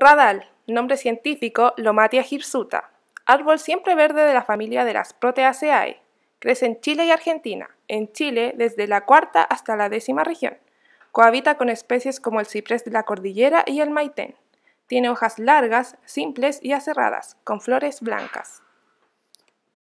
Radal, nombre científico Lomatia hirsuta, árbol siempre verde de la familia de las Proteaceae. Crece en Chile y Argentina, en Chile desde la cuarta hasta la décima región. Cohabita con especies como el ciprés de la cordillera y el maitén. Tiene hojas largas, simples y aserradas, con flores blancas.